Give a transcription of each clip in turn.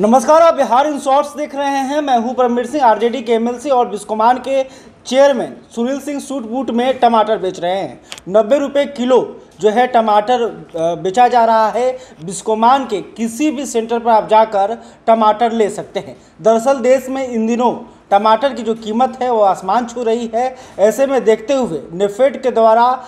नमस्कार आप Bihar in shorts देख रहे हैं मैं हूं परमवीर सिंह आरजेडी के एमएलसी और बिस्कोमान के chairman Sunil Singh suit boot में टमाटर बेच रहे हैं नब्बे रुपये किलो जो है टमाटर बेचा जा रहा है बिस्कोमान के किसी भी सेंटर पर आप जाकर टमाटर ले सकते हैं दरअसल देश में इन दिनों टमाटर की जो कीमत है वो आसमान छू रही है ऐसे में देखते हुए नेफेड के द्वारा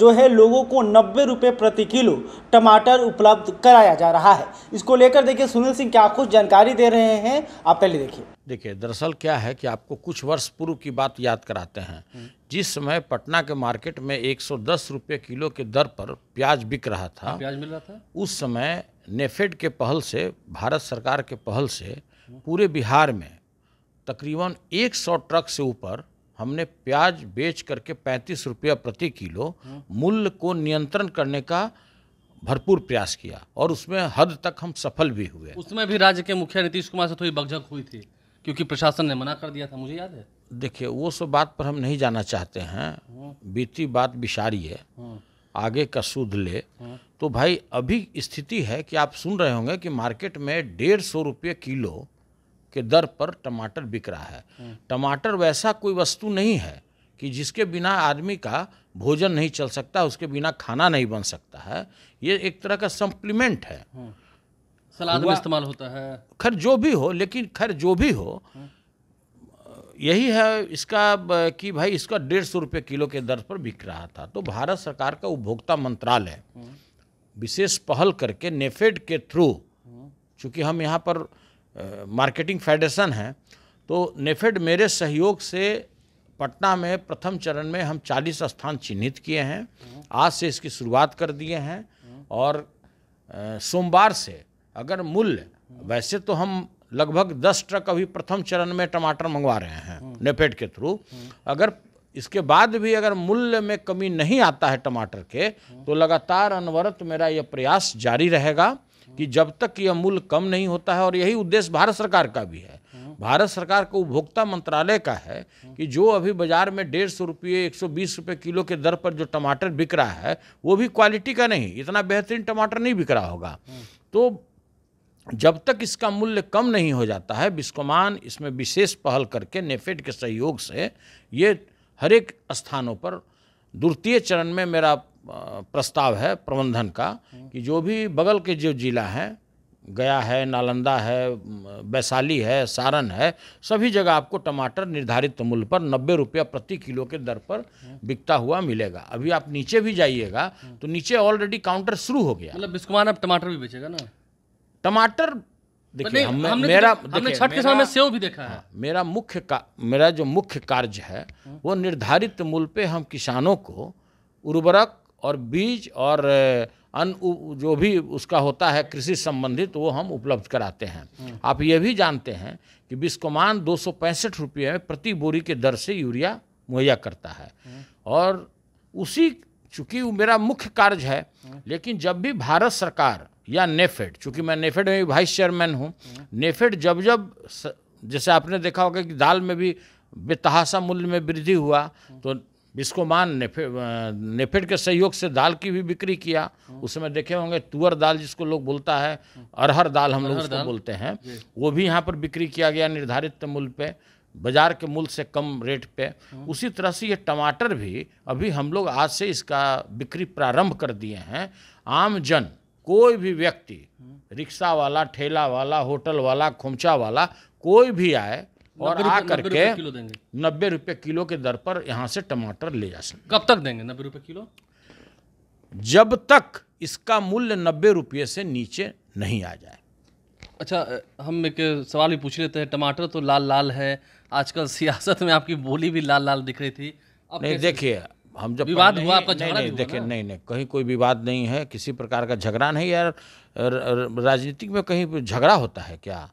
जो है लोगों को नब्बे रुपये प्रति किलो टमाटर उपलब्ध कराया जा रहा है इसको लेकर देखिए सुनील सिंह क्या कुछ जानकारी दे रहे हैं आप पहले देखिए देखिए दरअसल क्या है कि आपको कुछ वर्ष पूर्व की बात याद कराते हैं हम्म। जिस समय पटना के मार्केट में एक सौ किलो के दर पर प्याज बिक रहा था प्याज मिल रहा था उस समय नेफेड के पहल से भारत सरकार के पहल से पूरे बिहार में तकरीबन 100 ट्रक से ऊपर हमने प्याज बेच करके पैंतीस रुपया प्रति किलो मूल्य को नियंत्रण करने का भरपूर प्रयास किया और उसमें हद तक हम सफल भी हुए उसमें भी राज्य के मुखिया नीतीश कुमार से थोड़ी बगझक हुई थी क्योंकि प्रशासन ने मना कर दिया था मुझे याद है देखिए वो सब बात पर हम नहीं जाना चाहते हैं हाँ। बीती बात विशारी है हाँ। आगे का सूद ले हाँ। तो भाई अभी स्थिति है कि आप सुन रहे होंगे कि मार्केट में डेढ़ सौ रुपये किलो के दर पर टमाटर बिक रहा है हम्म। टमाटर वैसा कोई वस्तु नहीं है कि जिसके बिना आदमी का भोजन नहीं चल सकता उसके बिना खाना नहीं बन सकता है ये एक तरह का सप्लीमेंट है हम्म। सलाद में इस्तेमाल होता है खैर जो भी हो लेकिन खैर जो भी हो हम्म। यही है इसका कि भाई इसका डेढ़ सौ रुपये किलो के दर पर बिक रहा था तो भारत सरकार का उपभोक्ता मंत्रालय विशेष पहल करके नेफेड के थ्रू चूँकि हम यहाँ पर मार्केटिंग फेडरेशन है तो नेफेड मेरे सहयोग से पटना में प्रथम चरण में हम 40 स्थान चिन्हित किए हैं आज से इसकी शुरुआत कर दिए हैं और सोमवार से अगर मूल्य वैसे तो हम लगभग 10 ट्रक अभी प्रथम चरण में टमाटर मंगवा रहे हैं नेफेड के थ्रू अगर इसके बाद भी अगर मूल्य में कमी नहीं आता है टमाटर के तो लगातार अनवरत मेरा यह प्रयास जारी रहेगा कि जब तक यह मूल्य कम नहीं होता है और यही उद्देश्य भारत सरकार का भी है भारत सरकार का उपभोक्ता मंत्रालय का है कि जो अभी बाजार में डेढ़ सौ रुपये एक सौ बीस रुपये किलो के दर पर जो टमाटर बिक रहा है वो भी क्वालिटी का नहीं इतना बेहतरीन टमाटर नहीं बिक रहा होगा तो जब तक इसका मूल्य कम नहीं हो जाता है बिस्कोमान इसमें विशेष पहल करके नेफेड के सहयोग से ये हर एक स्थानों पर द्वितीय चरण में मेरा प्रस्ताव है प्रबंधन का कि जो भी बगल के जो जिला हैं गया है नालंदा है वैशाली है सारण है सभी जगह आपको टमाटर निर्धारित मूल्य पर नब्बे रुपया प्रति किलो के दर पर बिकता हुआ मिलेगा अभी आप नीचे भी जाइएगा तो नीचे ऑलरेडी काउंटर शुरू हो गया मतलब बिस्कुमान अब टमाटर भी बेचेगा ना टमाटर देखिए हम, तो मेरा हमने छठ के समय सेव भी देखा है हाँ, मेरा मुख्य मेरा जो मुख्य कार्य है वो निर्धारित मूल्य पे हम किसानों को उर्वरक और बीज और अन जो भी उसका होता है कृषि संबंधित वो हम उपलब्ध कराते हैं हम्म। आप ये भी जानते हैं कि बिस्कोमान दो सौ पैंसठ रुपये में प्रति बोरी के दर से यूरिया मुहैया करता है हम्म। और उसी चूँकि मेरा मुख्य कार्य है हम्म। लेकिन जब भी भारत सरकार या नेफेड चूँकि मैं नेफेड में भी वाइस चेयरमैन हूँ नेफेड जब जब जैसे आपने देखा होगा कि दाल में भी बेतहासा मूल्य में वृद्धि हुआ तो बिस्कोमान नेफेड नेफेड के सहयोग से दाल की भी बिक्री किया उसमें देखे होंगे तुअर दाल जिसको लोग बोलता है अरहर दाल हम लोग उसको बोलते हैं वो भी यहाँ पर बिक्री किया गया निर्धारित मूल्य पे बाजार के मूल्य से कम रेट पे उसी तरह से ये टमाटर भी अभी हम लोग आज से इसका बिक्री प्रारंभ कर दिए हैं आम जन कोई भी व्यक्ति रिक्शा वाला ठेला वाला होटल वाला खोमचा वाला कोई भी आए और आ करके नब्बे रुपये किलो के दर पर यहाँ से टमाटर ले जा सकते कब तक देंगे नब्बे रुपये किलो जब तक इसका मूल्य नब्बे रुपये से नीचे नहीं आ जाए अच्छा हम एक सवाल भी पूछ लेते हैं टमाटर तो लाल लाल है आजकल सियासत में आपकी बोली भी लाल लाल दिख रही थी अब नहीं देखिए हम जब विवाद हुआ आपका नहीं नहीं देखिए नहीं नहीं कहीं कोई विवाद नहीं है किसी प्रकार का झगड़ा नहीं यार राजनीतिक में कहीं झगड़ा होता है क्या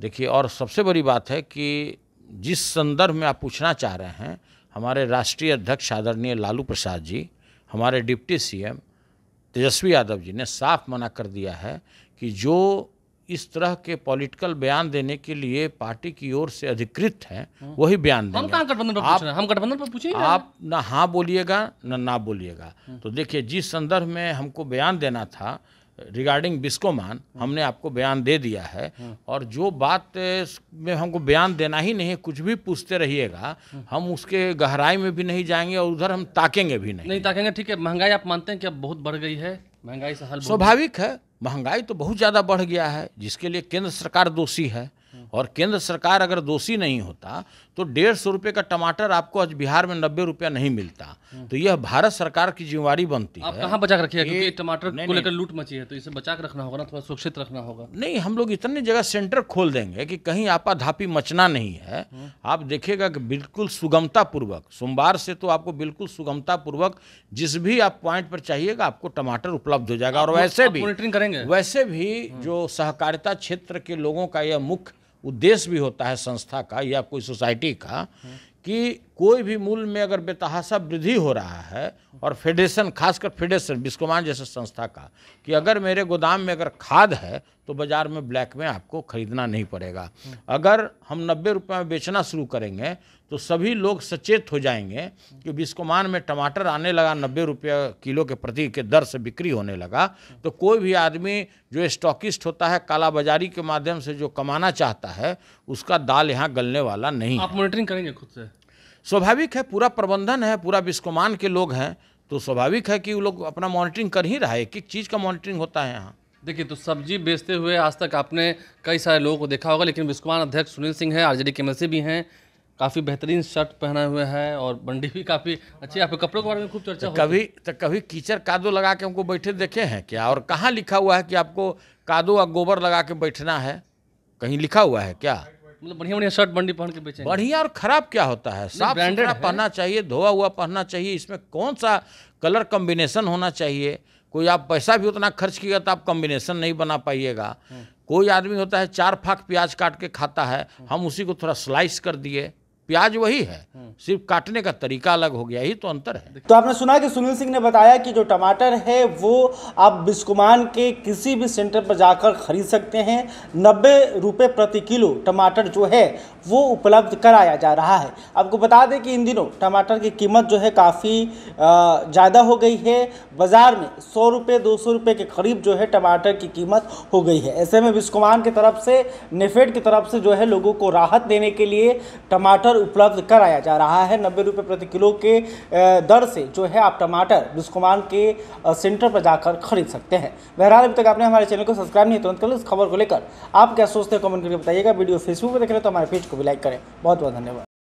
देखिए और सबसे बड़ी बात है कि जिस संदर्भ में आप पूछना चाह रहे हैं हमारे राष्ट्रीय अध्यक्ष आदरणीय लालू प्रसाद जी हमारे डिप्टी सीएम तेजस्वी यादव जी ने साफ मना कर दिया है कि जो इस तरह के पॉलिटिकल बयान देने के लिए पार्टी की ओर से अधिकृत हैं हम्म। वही बयान देंगे हम गठबंधन पर आप, हम गठबंधन पर पूछिए आप ना हाँ बोलिएगा ना ना बोलिएगा हम्म। तो देखिए जिस संदर्भ में हमको बयान देना था रिगार्डिंग बिस्कोमान हमने आपको बयान दे दिया है और जो बात में हमको बयान देना ही नहीं है कुछ भी पूछते रहिएगा हम उसके गहराई में भी नहीं जाएंगे और उधर हम ताकेंगे भी नहीं नहीं ताकेंगे ठीक है महंगाई आप मानते हैं कि अब बहुत बढ़ गई है महंगाई से हल स्वाभाविक है महंगाई तो बहुत ज़्यादा बढ़ गया है जिसके लिए केंद्र सरकार दोषी है और केंद्र सरकार अगर दोषी नहीं होता तो डेढ़ सौ रुपये का टमाटर आपको आज बिहार में नब्बे रुपया नहीं मिलता तो यह भारत सरकार की जिम्मेवारी बनती आप है कहाँ बचा रखिए क्योंकि टमाटर को लेकर लूट मची है तो इसे बचा रखना होगा ना थोड़ा सुरक्षित रखना होगा नहीं हम लोग इतने जगह सेंटर खोल देंगे कि कहीं आपाधापी मचना नहीं है हम्म। आप देखिएगा कि बिल्कुल सुगमतापूर्वक सोमवार से तो आपको बिल्कुल सुगमतापूर्वक जिस भी आप पॉइंट पर चाहिएगा आपको टमाटर उपलब्ध हो जाएगा और वैसे भी मॉनिटरिंग करेंगे वैसे भी जो सहकारिता क्षेत्र के लोगों का यह मुख्य उद्देश्य भी होता है संस्था का या कोई सोसाइटी का कि कोई भी मूल में अगर बेतहासा वृद्धि हो रहा है और फेडरेशन खासकर फेडरेशन बिस्कोमान जैसे संस्था का कि अगर मेरे गोदाम में अगर खाद है तो बाज़ार में ब्लैक में आपको ख़रीदना नहीं पड़ेगा अगर हम नब्बे रुपये में बेचना शुरू करेंगे तो सभी लोग सचेत हो जाएंगे कि बिस्कोमान में टमाटर आने लगा नब्बे रुपये किलो के प्रति के दर से बिक्री होने लगा तो कोई भी आदमी जो स्टॉकिस्ट होता है कालाबाजारी के माध्यम से जो कमाना चाहता है उसका दाल यहाँ गलने वाला नहीं आप मॉनिटरिंग करेंगे खुद से स्वाभाविक है पूरा प्रबंधन है पूरा विस्कोमान के लोग हैं तो स्वाभाविक है कि वो लोग अपना मॉनिटरिंग कर ही रहा है किस चीज़ का मॉनिटरिंग होता है यहाँ देखिए तो सब्जी बेचते हुए आज तक आपने कई सारे लोगों को देखा होगा लेकिन विस्कोमान अध्यक्ष सुनील सिंह है आरजेडी के एमएलसी भी हैं काफ़ी बेहतरीन शर्ट पहना हुए हैं और बंडी भी काफ़ी अच्छी आपके कपड़ों के बारे में खूब चर्चा तो कभी तो कभी कीचड़ कादो लगा के हमको बैठे देखे हैं क्या और कहाँ लिखा हुआ है कि आपको कादो या गोबर लगा के बैठना है कहीं लिखा हुआ है क्या मतलब बढ़िया बढ़िया शर्ट बंडी पहन के बेचेंगे बढ़िया और खराब क्या होता है साफ ब्रांडेड पहनना चाहिए धोआ हुआ पहनना चाहिए इसमें कौन सा कलर कॉम्बिनेशन होना चाहिए कोई आप पैसा भी उतना खर्च किया तो आप कॉम्बिनेशन नहीं बना पाइएगा हम्म। कोई आदमी होता है चार फाक प्याज काट के खाता है हम्म। हम उसी को थोड़ा स्लाइस कर दिए प्याज वही है हम्म। सिर्फ काटने का तरीका अलग हो गया ही तो अंतर है तो आपने सुना कि सुनील सिंह ने बताया कि जो टमाटर है वो आप बिस्कुमान के किसी भी सेंटर पर जाकर खरीद सकते हैं नब्बे रुपये प्रति किलो टमाटर जो है वो उपलब्ध कराया जा रहा है आपको बता दें कि इन दिनों टमाटर की कीमत जो है काफ़ी ज़्यादा हो गई है बाज़ार में सौ रुपये दो सौ रुपये के करीब जो है टमाटर की कीमत हो गई है ऐसे में बिस्कुमान की तरफ से नेफेड की तरफ से जो है लोगों को राहत देने के लिए टमाटर टमाटर उपलब्ध कराया जा रहा है नब्बे रुपये प्रति किलो के दर से जो है आप टमाटर बिस्कुमान के सेंटर पर जाकर खरीद सकते हैं बहरहाल अभी तक आपने हमारे चैनल को सब्सक्राइब नहीं तुरंत कर इस खबर को लेकर आप क्या सोचते हैं कमेंट करके बताइएगा वीडियो फेसबुक पर देख रहे तो हमारे पेज को भी लाइक करें बहुत बहुत धन्यवाद